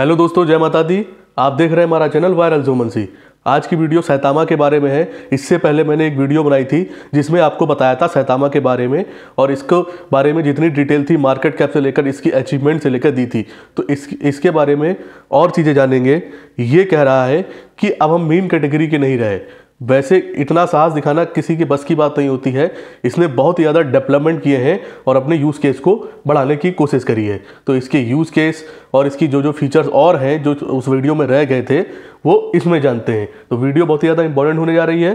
hello दोस्तों जय माता दी आप देख रहे हैं हमारा चैनल वायरल जोमनसी आज की वीडियो सैतामा के बारे में है इससे पहले मैंने एक वीडियो बनाई थी जिसमें आपको बताया था सैतामा के बारे में और इसको बारे में जितनी डिटेल थी मार्केट कैप से लेकर इसकी अचीवमेंट से लेकर दी थी तो इस इसके बारे में और चीज़ें जानेंगे ये कह रहा है कि अब हम मेन कैटेगरी के नहीं रहे वैसे इतना साहस दिखाना किसी के बस की बात नहीं होती है इसने बहुत ज़्यादा डेवलपमेंट किए हैं और अपने यूज़ केस को बढ़ाने की कोशिश करी है तो इसके यूज़ केस और इसकी जो जो फीचर्स और हैं जो उस वीडियो में रह गए थे वो इसमें जानते हैं तो वीडियो बहुत ही ज़्यादा इंपॉर्टेंट होने जा रही है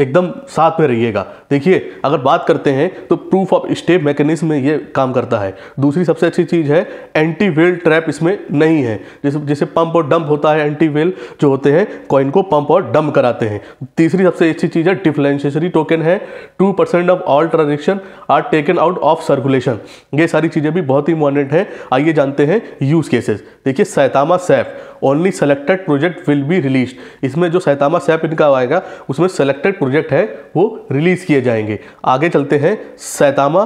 एकदम साथ में रहिएगा देखिए अगर बात करते हैं तो प्रूफ ऑफ स्टेप मैकेनिज्म में ये काम करता है दूसरी सबसे अच्छी चीज़ है एंटी वेल ट्रैप इसमें नहीं है जैसे जैसे पंप और डंप होता है एंटी वेल जो होते हैं कॉइन को पंप और डंप कराते हैं तीसरी सबसे अच्छी चीज़ है डिफ्लेंशरी टोकन है two percent of all transaction are taken out of circulation ये सारी चीज़ें भी बहुत ही इंपॉर्टेंट हैं आइए जानते हैं यूज़ केसेस देखिए Saitama safe only selected project will be release इसमें जो सैतामा सैफ इनका आएगा उसमें सेलेक्टेड प्रोजेक्ट है वो रिलीज़ किए जाएंगे आगे चलते हैं सैतामा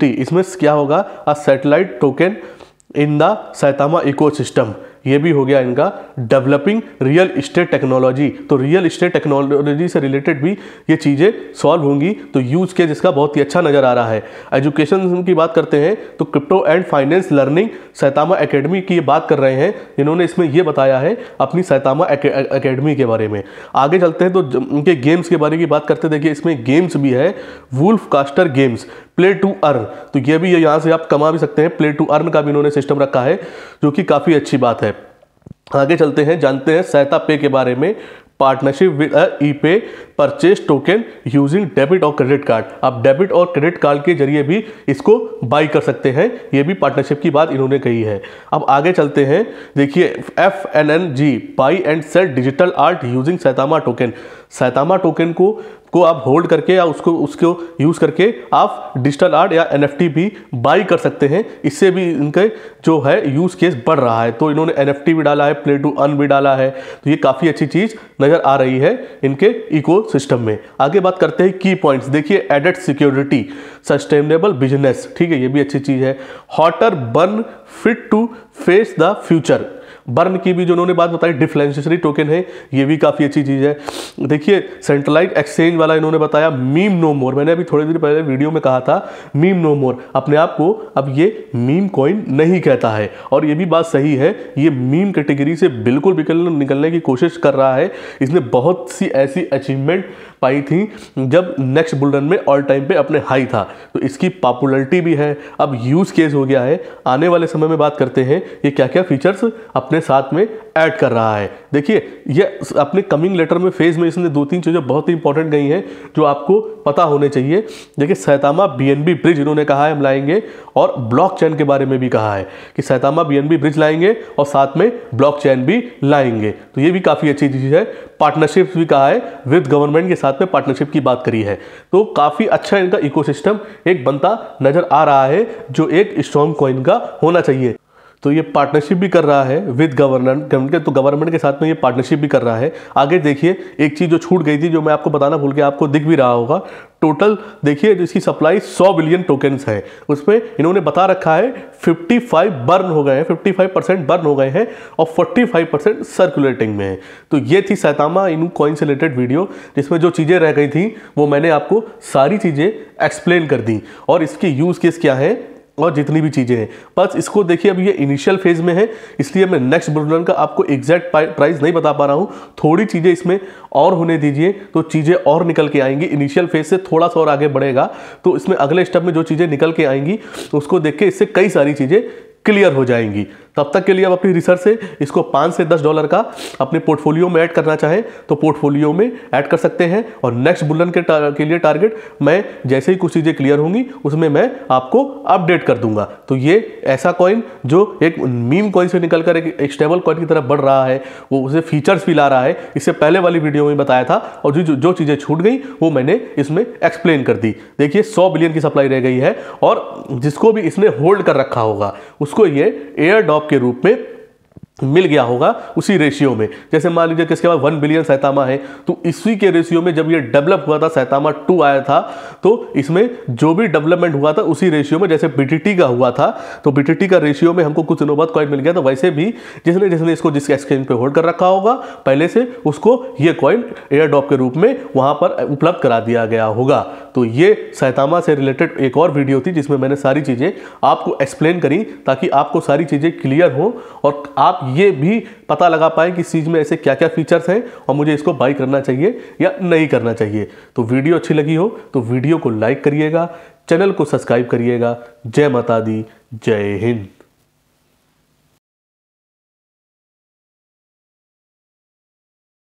टी इसमें क्या होगा a satellite token in the Saitama ecosystem ये भी हो गया इनका डेवलपिंग रियल इस्टेट टेक्नोलॉजी तो रियल इस्टेट टेक्नोलॉजी से रिलेटेड भी ये चीज़ें सॉल्व होंगी तो यूज़ के इसका बहुत ही अच्छा नज़र आ रहा है एजुकेशन की बात करते हैं तो crypto and finance learning Saitama academy की बात कर रहे हैं इन्होंने इसमें यह बताया है अपनी सैतामा अकेडमी के बारे में आगे चलते हैं तो उनके गेम्स के बारे की बात करते देखिए इसमें गेम्स भी है wolf caster games play to earn तो ये भी यहाँ से आप कमा भी सकते हैं प्ले टू अर्न का भी इन्होंने सिस्टम रखा है जो कि काफ़ी अच्छी बात है आगे चलते हैं जानते हैं सहायता पे के बारे में partnership with e pay purchase token using debit और क्रेडिट कार्ड आप डेबिट और क्रेडिट कार्ड के जरिए भी इसको बाई कर सकते हैं ये भी पार्टनरशिप की बात इन्होंने कही है अब आगे चलते हैं देखिए F N N G buy and sell digital art using Saitama token Saitama token को को आप होल्ड करके या उसको उसको यूज़ करके आप डिजिटल आर्ट या एन भी बाई कर सकते हैं इससे भी इनके जो है यूज़ केस बढ़ रहा है तो इन्होंने एन भी डाला है प्ले टू अन भी डाला है तो ये काफ़ी अच्छी चीज़ नज़र आ रही है इनके इको में आगे बात करते हैं की पॉइंट्स देखिए एडेड सिक्योरिटी सस्टेनेबल बिजनेस ठीक है ये भी अच्छी चीज़ है हॉटर बन fit to face the future burn की भी जो उन्होंने बात बताई डिफ्लेंशरी टोकन है ये भी काफ़ी अच्छी चीज़ है देखिए सेंट्रलाइट एक्सचेंज वाला इन्होंने बताया मीम नो मोर मैंने अभी थोड़ी देर पहले वीडियो में कहा था मीम नो मोर अपने आप को अब ये मीम कॉइन नहीं कहता है और ये भी बात सही है ये मीम कैटेगरी से बिल्कुल निकलने की कोशिश कर रहा है इसने बहुत सी ऐसी अचीवमेंट पाई थी जब नेक्स्ट बुलडन में ऑल टाइम पे अपने हाई था तो इसकी पॉपुलरिटी भी है अब यूज़ केस हो गया है आने वाले समय में बात करते हैं ये क्या क्या फीचर्स अपने अपने साथ में ऐड कर रहा है देखिए ये अपने कमिंग लेटर में फेज में इसने दो तीन चीज़ें बहुत ही इंपॉर्टेंट गई हैं जो आपको पता होने चाहिए देखिए सैतामा बीएनबी ब्रिज इन्होंने कहा है हम लाएंगे और ब्लॉक चैन के बारे में भी कहा है कि सैतामा बीएनबी ब्रिज लाएंगे और साथ में ब्लॉक चैन भी लाएंगे तो ये भी काफ़ी अच्छी चीज़ है पार्टनरशिप भी कहा है विद गवर्नमेंट के साथ में पार्टनरशिप की बात करी है तो काफ़ी अच्छा इनका इकोसिस्टम एक बनता नज़र आ रहा है जो एक स्ट्रॉन्ग कॉइन का होना चाहिए तो ये पार्टनरशिप भी कर रहा है विद गवर्नमेंट गवर्नमेंट तो गवर्नमेंट के साथ में ये पार्टनरशिप भी कर रहा है आगे देखिए एक चीज़ जो छूट गई थी जो मैं आपको बताना भूल गया आपको दिख भी रहा होगा टोटल देखिए इसकी सप्लाई 100 बिलियन टोकन्स है उसमें इन्होंने बता रखा है 55 बर्न हो गए हैं 55 परसेंट बर्न हो गए हैं और 45 परसेंट सर्कुलेटिंग में है तो ये थी सैतामा इन कॉइन से रिलेटेड वीडियो जिसमें जो चीज़ें रह गई थी वो मैंने आपको सारी चीज़ें एक्सप्लेन कर दी और इसकी यूज़ केस क्या है और जितनी भी चीज़ें हैं बस इसको देखिए अब ये इनिशियल फेज़ में है इसलिए मैं नेक्स्ट बुलेटिन का आपको एग्जैक्ट प्राइस नहीं बता पा रहा हूँ थोड़ी चीज़ें इसमें और होने दीजिए तो चीज़ें और निकल के आएंगी इनिशियल फेज़ से थोड़ा सा और आगे बढ़ेगा तो इसमें अगले स्टेप में जो चीज़ें निकल के आएंगी तो उसको देख के इससे कई सारी चीज़ें क्लियर हो जाएंगी तब तक के लिए आप अपनी रिसर्च से इसको पाँच से दस डॉलर का अपने पोर्टफोलियो में ऐड करना चाहें तो पोर्टफोलियो में ऐड कर सकते हैं और नेक्स्ट बुलन के, के लिए टारगेट मैं जैसे ही कुछ चीज़ें क्लियर होंगी उसमें मैं आपको अपडेट कर दूंगा तो ये ऐसा कॉइन जो एक मीम कॉइन से निकल कर एक, एक स्टेबल कॉइन की तरफ बढ़ रहा है वो उसे फीचर्स भी ला रहा है इससे पहले वाली वीडियो में बताया था और जो जो चीज़ें छूट गई वो मैंने इसमें एक्सप्लेन कर दी देखिए सौ बिलियन की सप्लाई रह गई है और जिसको भी इसने होल्ड कर रखा होगा उसको ये एयर डॉप के रूप में मिल गया होगा उसी रेशियो में जैसे मान लीजिए किसके पास वन बिलियन सैतामा है तो इसी के रेशियो में जब ये डेवलप हुआ था सैतामा टू आया था तो इसमें जो भी डेवलपमेंट हुआ था उसी रेशियो में जैसे बीटीटी का हुआ था तो बीटीटी का रेशियो में हमको कुछ दिनों बाद कॉइन मिल गया था वैसे भी जिसने जिसने इसको जिसके एक्सचेंज पर होल्ड कर रखा होगा पहले से उसको ये कॉइन एयर ड्रॉप के रूप में वहाँ पर उपलब्ध करा दिया गया होगा तो ये सैतामा से रिलेटेड एक और वीडियो थी जिसमें मैंने सारी चीज़ें आपको एक्सप्लेन करी ताकि आपको सारी चीज़ें क्लियर हों और आप ये भी पता लगा पाए कि सीज में ऐसे क्या क्या फीचर्स हैं और मुझे इसको बाई करना चाहिए या नहीं करना चाहिए तो वीडियो अच्छी लगी हो तो वीडियो को लाइक करिएगा चैनल को सब्सक्राइब करिएगा जय माता दी जय हिंद